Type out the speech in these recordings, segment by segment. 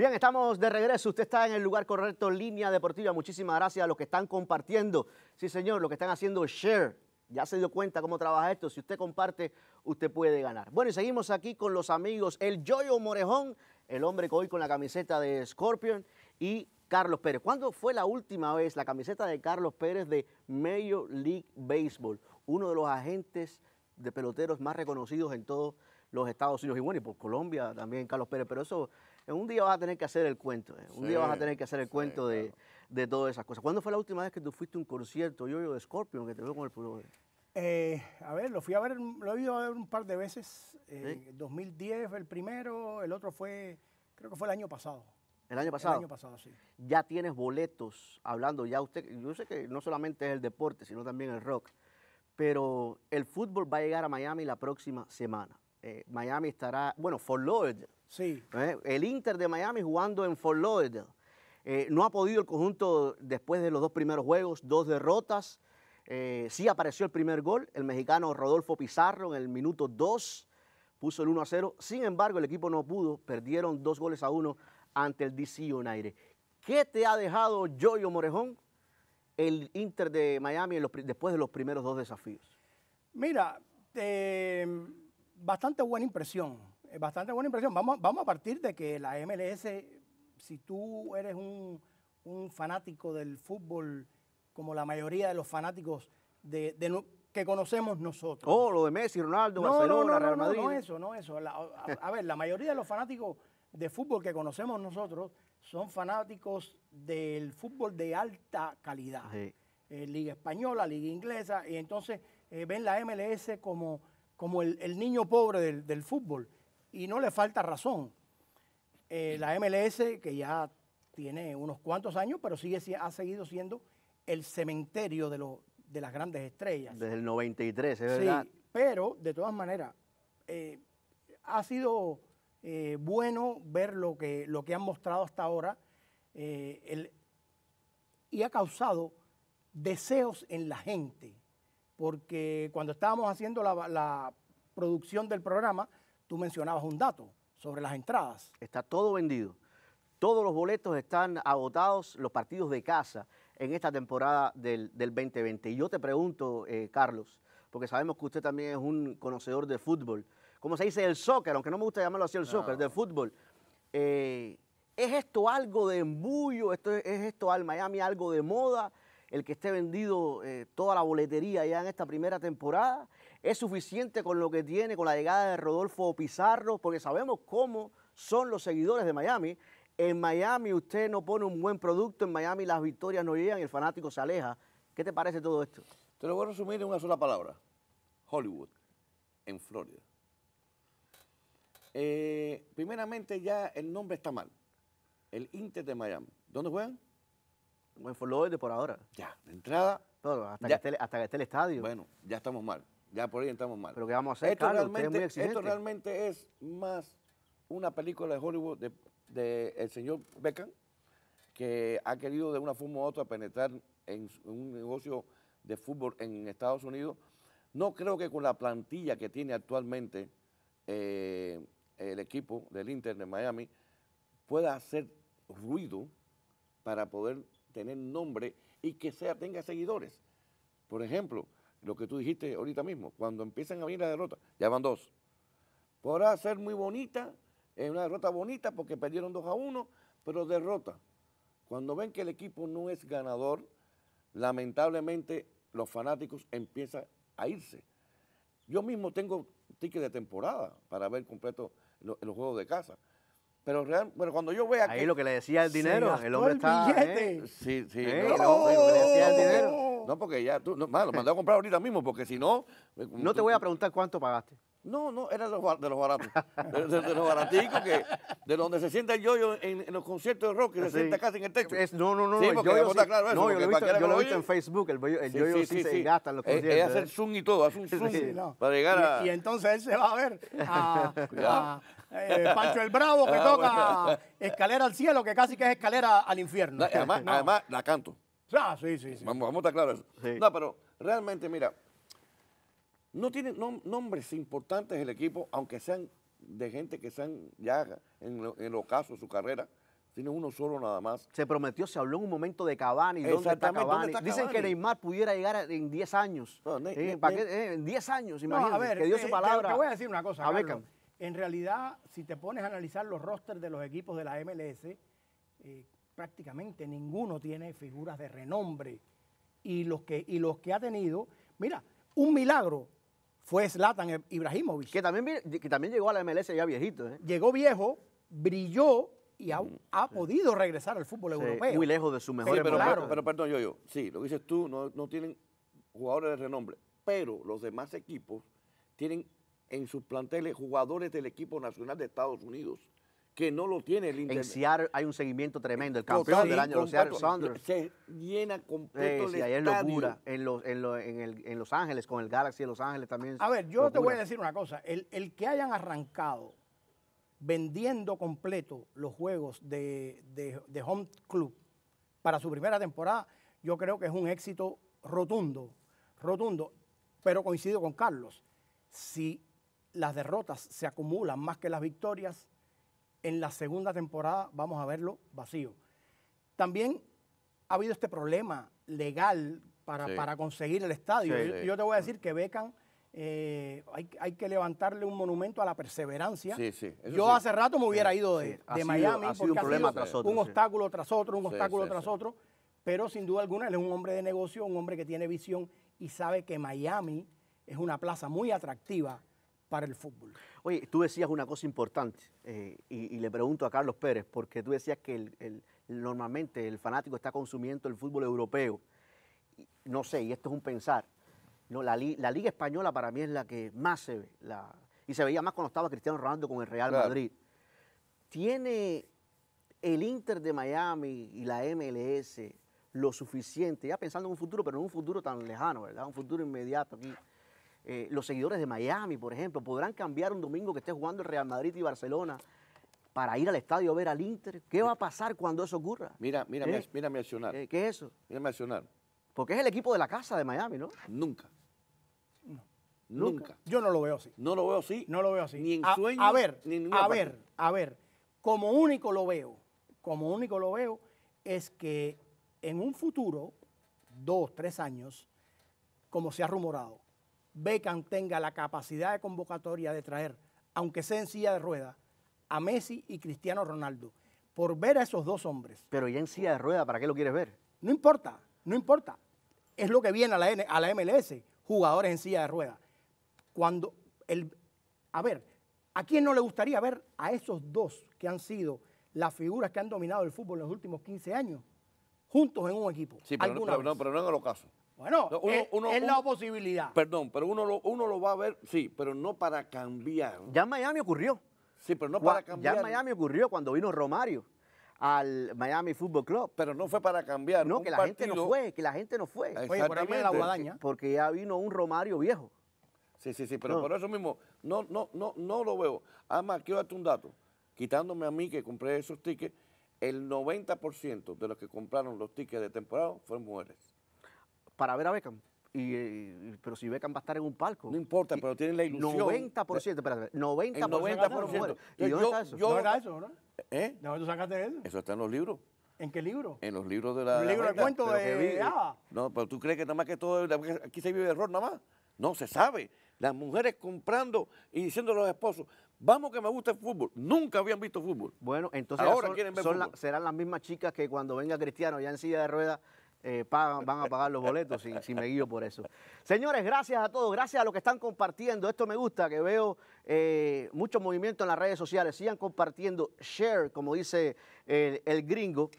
Bien, estamos de regreso. Usted está en el lugar correcto, Línea Deportiva. Muchísimas gracias a los que están compartiendo. Sí, señor, lo que están haciendo share. Ya se dio cuenta cómo trabaja esto. Si usted comparte, usted puede ganar. Bueno, y seguimos aquí con los amigos, el joyo Morejón, el hombre que hoy con la camiseta de Scorpion y Carlos Pérez. ¿Cuándo fue la última vez la camiseta de Carlos Pérez de Major League Baseball? Uno de los agentes de peloteros más reconocidos en todos los Estados Unidos. Y bueno, y por Colombia también, Carlos Pérez. Pero eso un día vas a tener que hacer el cuento, eh. un día vas a tener que hacer el cuento de, todas esas cosas. ¿Cuándo fue la última vez que tú fuiste a un concierto, yo, yo de Scorpion, que te veo con el puro? Eh, a ver, lo fui a ver, lo he ido a ver un par de veces. En 2010 el primero, el otro fue, creo que fue el año pasado. ¿El año pasado? El año pasado, sí. Ya tienes boletos, hablando ya usted, yo sé que no solamente es el deporte, sino también el rock, pero el fútbol va a llegar a Miami la próxima semana. Eh, Miami estará, bueno, Fort Lauderdale. Sí. Eh, el Inter de Miami jugando en Fort Lauderdale. Eh, no ha podido el conjunto después de los dos primeros juegos, dos derrotas. sí apareció el primer gol, el mexicano Rodolfo Pizarro en el minuto 2, puso el 1 a 0. Sin embargo, el equipo no pudo, perdieron dos goles a uno ante el DC United. ¿Qué te ha dejado yoyo Morejón el Inter de Miami después de los primeros dos desafíos? Mira, eh, bastante buena impresión, eh, bastante buena impresión. Vamos, vamos a partir de que la MLS, si tú eres un, un fanático del fútbol, como la mayoría de los fanáticos de, que conocemos nosotros. Oh, lo de Messi, Ronaldo, Barcelona, Real Madrid. No, eso, no eso. no a, a ver, la mayoría de los fanáticos de fútbol que conocemos nosotros son fanáticos del fútbol de alta calidad. Eh, liga española, liga inglesa, y entonces eh, ven la MLS como como el, niño pobre del, fútbol. Y no le falta razón. Eh, la MLS, que ya tiene unos cuantos años, pero sigue, ha seguido siendo el cementerio de, las grandes estrellas. Desde el 93, es sí, verdad. Pero, de todas maneras, eh, ha sido eh, bueno ver lo que, lo que han mostrado hasta ahora y ha causado deseos en la gente porque cuando estábamos haciendo la, producción del programa, tú mencionabas un dato sobre las entradas. Está todo vendido. Todos los boletos están agotados, los partidos de casa en esta temporada del, 2020. Y yo te pregunto, eh, Carlos, porque sabemos que usted también es un conocedor de fútbol, como se dice el soccer, aunque no me gusta llamarlo así el soccer, del fútbol. Eh, ¿Es esto algo de embullo? ¿Esto, ¿Es esto al Miami algo de moda? el que esté vendido eh, toda la boletería ya en esta primera temporada, es suficiente con lo que tiene, con la llegada de Rodolfo Pizarro, porque sabemos cómo son los seguidores de Miami. En Miami usted no pone un buen producto, en Miami las victorias no llegan y el fanático se aleja. ¿Qué te parece todo esto? Te lo voy a resumir en una sola palabra. Hollywood, en Florida. Eh, primeramente ya el nombre está mal. El Inter de Miami. ¿Dónde juegan? Bueno, follow de por ahora. Ya, de entrada. hasta, que esté, el estadio. Bueno, ya estamos mal. Ya por ahí estamos mal. Pero ¿qué vamos a hacer? Esto, realmente, es esto realmente es más una película de Hollywood del de, el señor Beckham que ha querido de una forma u otra penetrar en un negocio de fútbol en Estados Unidos. No creo que con la plantilla que tiene actualmente eh, el equipo del Inter de Miami pueda hacer ruido para poder tener nombre y que sea, tenga seguidores. Por ejemplo, lo que tú dijiste ahorita mismo, cuando empiezan a venir las derrota, ya van dos. Podrá ser muy bonita, es eh, una derrota bonita porque perdieron 2 a 1, pero derrota. Cuando ven que el equipo no es ganador, lamentablemente los fanáticos empiezan a irse. Yo mismo tengo ticket de temporada para ver completo los juegos de casa. Pero real, bueno, cuando yo vea Ahí lo que le decía el dinero, el hombre está. ¿eh? Sí, sí. ¿Eh? No, porque ya tú, no, más, lo mandó a comprar ahorita mismo, porque si no. No te voy a preguntar cuánto pagaste. No, no, era de los, baratos. De, los baraticos que. De donde se sienta el yoyo en, en los conciertos de rock, que se sienta casi en el techo. no, no, no. yo, no, yo lo, he visto, en Facebook. El, el yoyo sí, se gasta en los conciertos. Es, hacer ¿eh? zoom y todo, hace un para llegar a. Y, entonces él se va a ver a, eh, Pancho el Bravo que ah, toca Escalera al cielo, que casi que es escalera al infierno. Además, además la canto. Ah, sí, sí, sí. Vamos, vamos a estar claros eso. No, pero realmente, mira. No tiene nombres importantes el equipo, aunque sean de gente que sean ya en, los en de su carrera, tiene uno solo nada más. Se prometió, se habló en un momento de Cavani. ¿Dónde está Cavani? Dicen que Neymar pudiera llegar en 10 años. Eh, eh, en 10 años, imagínate. que dio su eh, palabra. Te, voy a decir una cosa, a Carlos, En realidad, si te pones a analizar los rosters de los equipos de la MLS, prácticamente ninguno tiene figuras de renombre. Y los que, y los que ha tenido, mira, un milagro fue Zlatan Ibrahimovic. Que también, que también llegó a la MLS ya viejito. ¿eh? Llegó viejo, brilló y ha, mm, ha podido regresar al fútbol europeo. Muy lejos de su mejor pero, perdón, yo, yo. Sí, lo dices tú, no, no tienen jugadores de renombre, pero los demás equipos tienen en sus planteles jugadores del equipo nacional de Estados Unidos que no lo tiene el En Seattle hay un seguimiento tremendo. El pues, campeón del año, los Seattle Sanders Se llena completo el estadio. locura. En los, lo, en, los Ángeles, con el Galaxy de Los Ángeles también. A ver, yo te voy a decir una cosa. El, que hayan arrancado vendiendo completo los juegos de, de Home Club para su primera temporada, yo creo que es un éxito rotundo. Rotundo. Pero coincido con Carlos. Si las derrotas se acumulan más que las victorias, en la segunda temporada vamos a verlo vacío. También ha habido este problema legal para, conseguir el estadio. yo, te voy a decir que Becan eh, hay, que levantarle un monumento a la perseverancia. Yo hace rato me hubiera ido de, Miami un, un obstáculo tras otro, un obstáculo tras otro, pero sin duda alguna él es un hombre de negocio, un hombre que tiene visión y sabe que Miami es una plaza muy atractiva para el fútbol. Oye, tú decías una cosa importante eh, y, le pregunto a Carlos Pérez, porque tú decías que normalmente el fanático está consumiendo el fútbol europeo. No sé, y esto es un pensar. No, la, Liga Española para mí es la que más se ve. y se veía más cuando estaba Cristiano Ronaldo con el Real Madrid. ¿Tiene el Inter de Miami y la MLS lo suficiente, ya pensando en un futuro, pero en un futuro tan lejano, ¿verdad? Un futuro inmediato aquí eh, los seguidores de Miami, por ejemplo, podrán cambiar un domingo que esté jugando el Real Madrid y Barcelona para ir al estadio a ver al Inter. ¿Qué va a pasar cuando eso ocurra? Mira, mira, ¿Eh? mira, mira, accionar. ¿Qué es eso? mira, accionar. Porque es el equipo de la casa de Miami, ¿no? Nunca. Nunca. Yo no lo veo así. No lo veo así. No lo veo así. Ni en sueños. A ver, a ver, a ver. Como único lo veo, como único lo veo, es que en un futuro, dos, tres años, como se ha rumorado, Beckham tenga la capacidad de convocatoria de traer, aunque sea en silla de rueda, a Messi y Cristiano Ronaldo, por ver a esos dos hombres. Pero ya en silla de rueda, ¿para qué lo quieres ver? No importa, no importa. Es lo que viene a la, MLS, jugadores en silla de ruedas. Cuando el, a ver, ¿a quién no le gustaría ver a esos dos que han sido las figuras que han dominado el fútbol en los últimos 15 años juntos en un equipo? Sí, pero, no, en el casos. Bueno, es, la posibilidad. Perdón, pero uno lo, uno lo va a ver, sí, pero no para cambiar. Ya en Miami ocurrió. Sí, pero no para cambiar. Ya en Miami ocurrió cuando vino Romario al Miami Football Club. Pero no fue para cambiar. No, que la gente no fue, que la gente no fue. por la guadaña. Porque ya vino un Romario viejo. Sí, sí, sí, pero por eso mismo, no, no, no, no lo veo. Además, quiero darte un dato. Quitándome a mí que compré esos tickets, el 90% de los que compraron los tickets de temporada fueron mujeres para ver a Beckham. Y, pero si Beckham va a estar en un palco. No importa, pero tienen la ilusión. 90%, espérate, 90%, eh, 90 ¿Y yo, dónde eso? Yo, ¿No eso, ¿De ¿Eh? eso? Eso está en los libros. ¿En qué libro? En los libros de la. el libro de cuentos de, No, pero tú crees que nada más que todo. Aquí se vive error, nada más. No, se sabe. Las mujeres comprando y diciendo a los esposos, vamos que me gusta el fútbol. Nunca habían visto fútbol. Bueno, entonces Ahora quieren serán las mismas chicas que cuando venga Cristiano ya en silla de ruedas eh, van a pagar los boletos si, si, me guío por eso. Señores, gracias a todos, gracias a los que están compartiendo. Esto me gusta, que veo eh, mucho movimiento en las redes sociales. Sigan compartiendo, share, como dice el, gringo,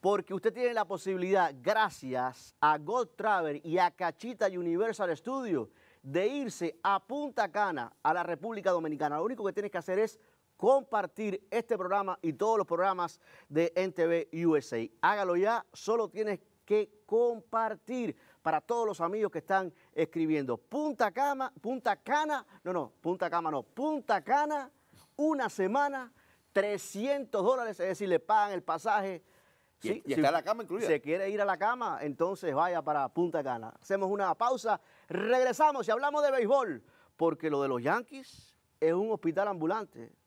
porque usted tiene la posibilidad, gracias a Gold Travel y a Cachita Universal Studio, de irse a Punta Cana, a la República Dominicana. Lo único que tienes que hacer es compartir este programa y todos los programas de NTV USA. Hágalo ya, solo tienes que que compartir para todos los amigos que están escribiendo. Punta Cama, Punta Cana, no, no, Punta Cama no, Punta Cana, una semana, 300 dólares, es decir, le pagan el pasaje. Y, está si la cama incluida. Se quiere ir a la cama, entonces vaya para Punta Cana. Hacemos una pausa, regresamos y hablamos de béisbol, porque lo de los Yankees es un hospital ambulante.